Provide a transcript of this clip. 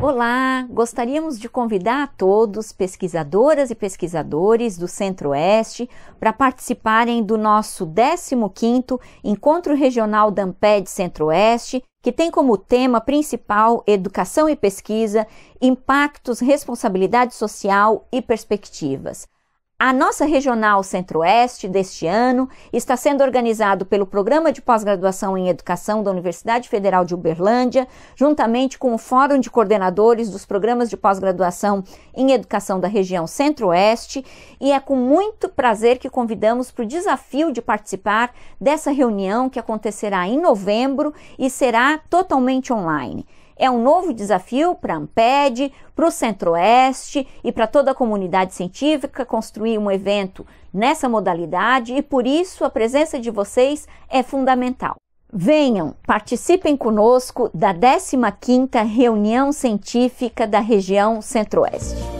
Olá! Gostaríamos de convidar todos, pesquisadoras e pesquisadores do Centro-Oeste, para participarem do nosso 15º Encontro Regional da Amped Centro-Oeste, que tem como tema principal Educação e Pesquisa, Impactos, Responsabilidade Social e Perspectivas. A nossa Regional Centro-Oeste deste ano está sendo organizado pelo Programa de Pós-Graduação em Educação da Universidade Federal de Uberlândia, juntamente com o Fórum de Coordenadores dos Programas de Pós-Graduação em Educação da Região Centro-Oeste, e é com muito prazer que convidamos para o desafio de participar dessa reunião que acontecerá em novembro e será totalmente online. É um novo desafio para a Amped, para o Centro-Oeste e para toda a comunidade científica construir um evento nessa modalidade e por isso a presença de vocês é fundamental. Venham, participem conosco da 15ª Reunião Científica da Região Centro-Oeste.